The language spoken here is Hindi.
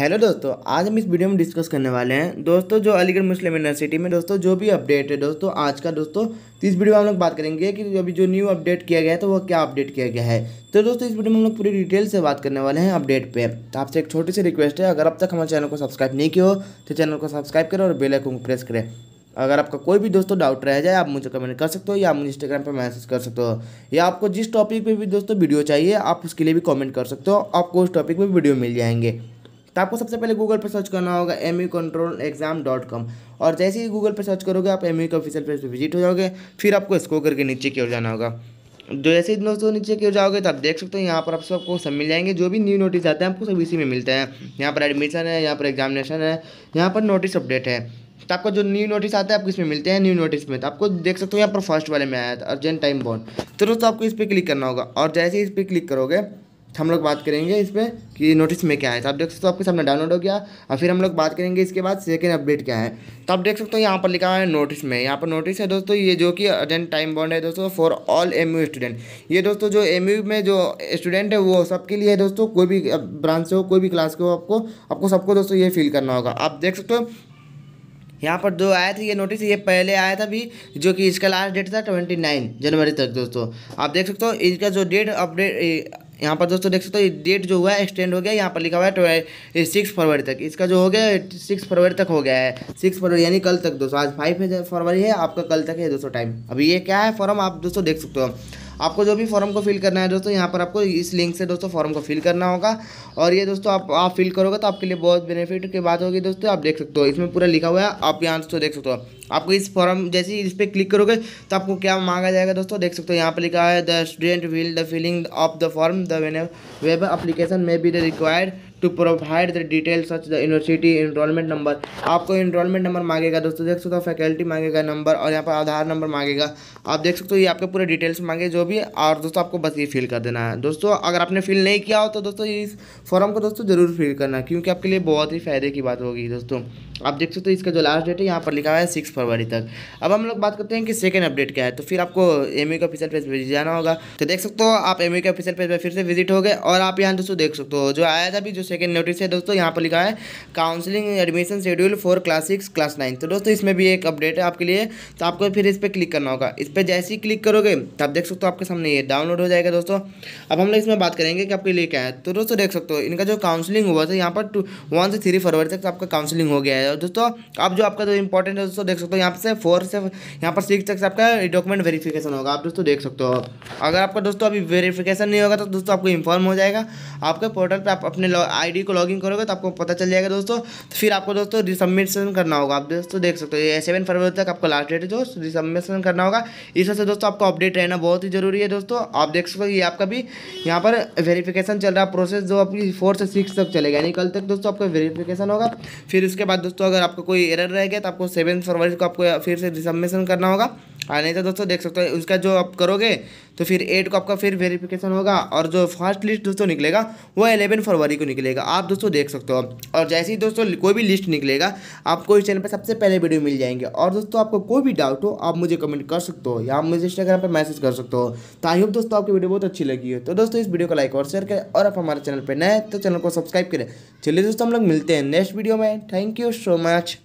हेलो दोस्तों आज हम इस वीडियो में डिस्कस करने वाले हैं दोस्तों जो अलीगढ़ मुस्लिम यूनिवर्सिटी में दोस्तों जो भी अपडेट है दोस्तों आज का दोस्तों तो इस वीडियो में हम लोग बात करेंगे कि अभी जो न्यू अपडेट किया गया है तो वो क्या अपडेट किया गया है तो दोस्तों इस वीडियो में हम लोग पूरी डिटेल से बात करने वाले हैं अपडेट पर तो आपसे एक छोटी सी रिक्वेस्ट है अगर अब तक हमारे चैनल को सब्सक्राइब नहीं किया हो तो चैनल को सब्सक्राइब करें और बेलाइकन को प्रेस करें अगर आपका कोई भी दोस्तों डाउट रह जाए आप मुझे कमेंट कर सकते हो या मुझे इंस्टाग्राम पर मैसेज कर सकते हो या आपको जिस टॉपिक पे भी दोस्तों वीडियो चाहिए आप उसके लिए भी कमेंट कर सकते हो आपको उस टॉपिक पे वीडियो मिल जाएंगे तो आपको सबसे पहले गूगल पर सर्च करना होगा M U control exam dot com और जैसे ही गूगल पर सर्च करोगे आप एम यू e के ऑफिशियल पेज पर विजिट हो जाओगे फिर आपको इसको करके नीचे की ओर जाना होगा जो तो जैसे ही दोस्तों नीचे की ओर जाओगे तो आप देख सकते हो यहाँ पर आप सबको सब मिल जाएंगे जो भी न्यू नोटिस आते हैं आपको सब इसी में मिलते हैं यहाँ पर एडमिशन है यहाँ पर एग्जामिनेशन है यहाँ पर नोटिस अपडेट है तो आपको जो न्यू नोटिस आता है आपको इसमें मिलते हैं न्यू नोटिस में तो आपको देख सकते हो यहाँ पर फर्स्ट वाले में आया था अर्जेंट टाइम बॉन्ड तो दोस्तों आपको इस पर क्लिक करना होगा और जैसे ही इस पर क्लिक करोगे हम लोग बात करेंगे इस पर कि नोटिस में क्या है तो आप देख सकते हो आपके सामने डाउनलोड हो गया और फिर हम लोग बात करेंगे इसके बाद सेकेंड अपडेट क्या है तो आप देख सकते हो यहाँ पर लिखा हुआ है नोटिस में यहाँ पर नोटिस है दोस्तों ये जो कि अर्जेंट टाइम बॉन्ड है दोस्तों फॉर ऑल एम स्टूडेंट ये दोस्तों जो एम में जो स्टूडेंट है वो सबके लिए है दोस्तों कोई भी ब्रांच से हो कोई भी क्लास के हो आपको आपको सबको दोस्तों ये फील करना होगा आप देख सकते हो यहाँ पर जो आया था ये नोटिस ये पहले आया था भी जो कि इसका लास्ट डेट था ट्वेंटी नाइन जनवरी तक दोस्तों आप देख सकते हो इसका जो डेट अपडेट यहाँ पर दोस्तों देख सकते हो डेट जो हुआ है एक्सटेंड हो गया यहाँ पर लिखा हुआ है सिक्स फरवरी तक इसका जो हो गया सिक्स फरवरी तक हो गया है सिक्स फरवरी यानी कल तक दोस्तों आज फाइव फरवरी है आपका कल तक है दोस्तों टाइम अभी ये क्या है फॉर्म आप दोस्तों देख सकते हो आपको जो भी फॉर्म को फिल करना है दोस्तों यहाँ पर आपको इस लिंक से दोस्तों फॉर्म को फिल करना होगा और ये दोस्तों आप आप फिल करोगे तो आपके लिए बहुत बेनिफिट की बात होगी दोस्तों आप देख सकते हो इसमें पूरा लिखा हुआ है आप यहाँ दोस्तों देख सकते हो आपको इस फॉर्म जैसे ही इस पर क्लिक करोगे तो आपको क्या मांगा जाएगा दोस्तों देख सकते हो यहाँ पर लिखा है the student will the filling of the form the web application may be the required to provide the detail such the university enrolment number आपको इनरोलमेंट नंबर मांगेगा दोस्तों देख सकते हो फैकल्टी मांगेगा नंबर और यहाँ पर आधार नंबर मांगेगा आप देख सकते हो ये आपके पूरे डिटेल्स मांगे जो भी और दोस्तों आपको बस ये फिल कर देना है दोस्तों अगर आपने फिल नहीं किया हो तो दोस्तों इस फॉर्म को दोस्तों ज़रूर फिल करना क्योंकि आपके लिए बहुत ही फ़ायदे की बात होगी दोस्तों आप देख सकते हो इसका जो लास्ट डेट है यहाँ पर लिखा हुआ है सिक्स फरवरी तक अब हम लोग बात करते हैं कि सेकेंड अपडेट क्या है तो फिर आपको एम के ऑफिशियल पेज पर जाना होगा तो देख सकते हो आप एम के ऑफिशियल पेज पर फिर से विजिट हो गए और आप यहाँ दोस्तों देख सकते हो जो आया था अभी जो सेकेंड नोटिस है दोस्तों यहाँ पर लिखा है counselling admission schedule for class six class nine तो दोस्तों इसमें भी एक अपडेट है आपके लिए तो आपको फिर इस पर क्लिक करना होगा इस पर जैसे ही क्लिक करोगे तो आप देख सकते हो आपके सामने ये डाउनलोड हो जाएगा दोस्तों अब हम लोग इसमें बात करेंगे कि आपके लिए क्या है तो दोस्तों देख सकते हो इनका जो काउंसिलिंग हुआ था यहाँ पर टू वन से थ्री फरवरी तक आपका काउंसिलिंग हो गया है है दोस्तों अब जो आपका जो इंपॉर्टेंट है दोस्तों देख सकते हो यहाँ से फोर से यहाँ पर सिक्स तक आपका डॉक्यूमेंट वेरीफिकेशन होगा आप दोस्तों देख सकते हो अगर आपका दोस्तों अभी वेरीफिकेशन नहीं होगा तो दोस्तों आपको इन्फॉर्म हो जाएगा आपके पोर्टल पर आप अपने आई को लॉग करोगे तो आपको पता चल जाएगा दोस्तों तो फिर आपको दोस्तों रिसबमिशन करना होगा आप दोस्तों देख सकते हो सेवन फरवरी तक आपको लास्ट डेट है जो रिसबमिशन करना होगा इस वजह से दोस्तों आपको अपडेट रहना बहुत ही जरूरी है दोस्तों आप देख सकते हो ये आपका भी यहाँ पर वेरीफिकेशन चल रहा है प्रोसेस जो आपकी फोर से सिक्स तक चलेगा यानी कल तक दोस्तों आपका वेरीफिकेशन होगा फिर उसके बाद दोस्तों दोस्तों अगर आपको कोई एरर रह गया तो आपको सेवन फरवरी को आपको फिर से रिसबमिशन करना होगा और नहीं तो दोस्तों देख सकते हो उसका जो आप करोगे तो फिर एट को आपका फिर वेरिफिकेशन होगा और जो फर्स्ट लिस्ट दोस्तों निकलेगा वो एलेवन फरवरी को निकलेगा आप दोस्तों देख सकते हो और जैसे ही दोस्तों कोई भी लिस्ट निकलेगा आपको इस चैनल पर सबसे पहले वीडियो मिल जाएंगे और दोस्तों आपको कोई भी डाउट हो आप मुझे कमेंट कर सकते हो या आप मुझे इंस्टाग्राम पर मैसेज कर सकते हो तो आई होप दोस्तों आपकी वीडियो बहुत अच्छी लगी है तो दोस्तों इस वीडियो को लाइक और शेयर करें और आप हमारे चैनल पर नए तो चैनल को सब्सक्राइब करें चलिए दोस्तों हम लोग मिलते हैं नेक्स्ट वीडियो में thank you so so much.